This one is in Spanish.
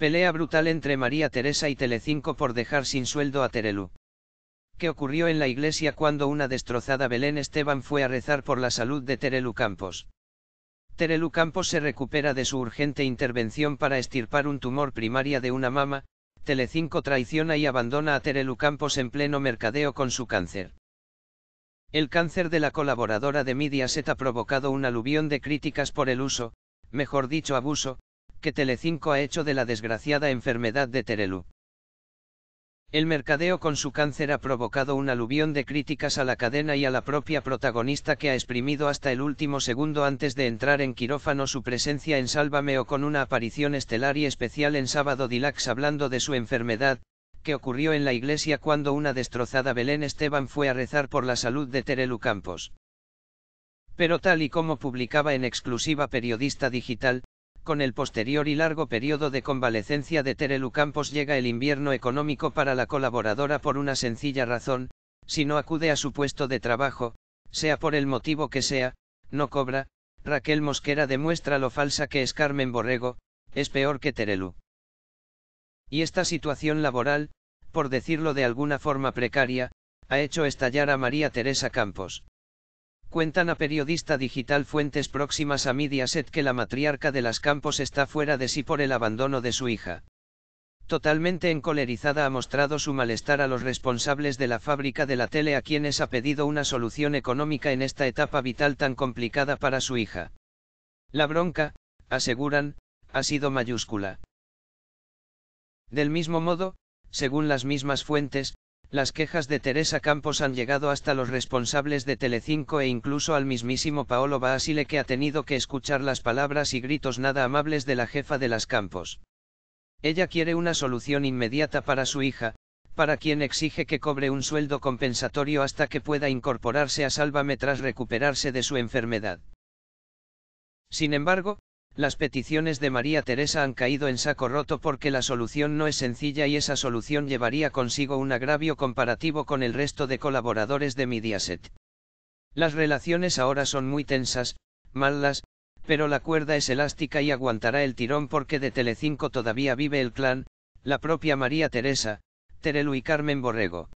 Pelea brutal entre María Teresa y Telecinco por dejar sin sueldo a Terelu. ¿Qué ocurrió en la iglesia cuando una destrozada Belén Esteban fue a rezar por la salud de Terelu Campos? Terelu Campos se recupera de su urgente intervención para estirpar un tumor primaria de una mama, Telecinco traiciona y abandona a Terelu Campos en pleno mercadeo con su cáncer. El cáncer de la colaboradora de Mediaset ha provocado un aluvión de críticas por el uso, mejor dicho abuso, que Telecinco ha hecho de la desgraciada enfermedad de Terelu. El mercadeo con su cáncer ha provocado un aluvión de críticas a la cadena y a la propia protagonista que ha exprimido hasta el último segundo antes de entrar en quirófano su presencia en Sálvame o con una aparición estelar y especial en Sábado Dilax hablando de su enfermedad, que ocurrió en la iglesia cuando una destrozada Belén Esteban fue a rezar por la salud de Terelu Campos. Pero tal y como publicaba en exclusiva Periodista Digital, con el posterior y largo periodo de convalecencia de Terelu Campos llega el invierno económico para la colaboradora por una sencilla razón, si no acude a su puesto de trabajo, sea por el motivo que sea, no cobra, Raquel Mosquera demuestra lo falsa que es Carmen Borrego, es peor que Terelu. Y esta situación laboral, por decirlo de alguna forma precaria, ha hecho estallar a María Teresa Campos. Cuentan a periodista digital fuentes próximas a Mediaset que la matriarca de las Campos está fuera de sí por el abandono de su hija. Totalmente encolerizada ha mostrado su malestar a los responsables de la fábrica de la tele a quienes ha pedido una solución económica en esta etapa vital tan complicada para su hija. La bronca, aseguran, ha sido mayúscula. Del mismo modo, según las mismas fuentes, las quejas de Teresa Campos han llegado hasta los responsables de Telecinco e incluso al mismísimo Paolo Basile que ha tenido que escuchar las palabras y gritos nada amables de la jefa de las Campos. Ella quiere una solución inmediata para su hija, para quien exige que cobre un sueldo compensatorio hasta que pueda incorporarse a Sálvame tras recuperarse de su enfermedad. Sin embargo, las peticiones de María Teresa han caído en saco roto porque la solución no es sencilla y esa solución llevaría consigo un agravio comparativo con el resto de colaboradores de Mediaset. Las relaciones ahora son muy tensas, malas, pero la cuerda es elástica y aguantará el tirón porque de Telecinco todavía vive el clan, la propia María Teresa, Terelu y Carmen Borrego.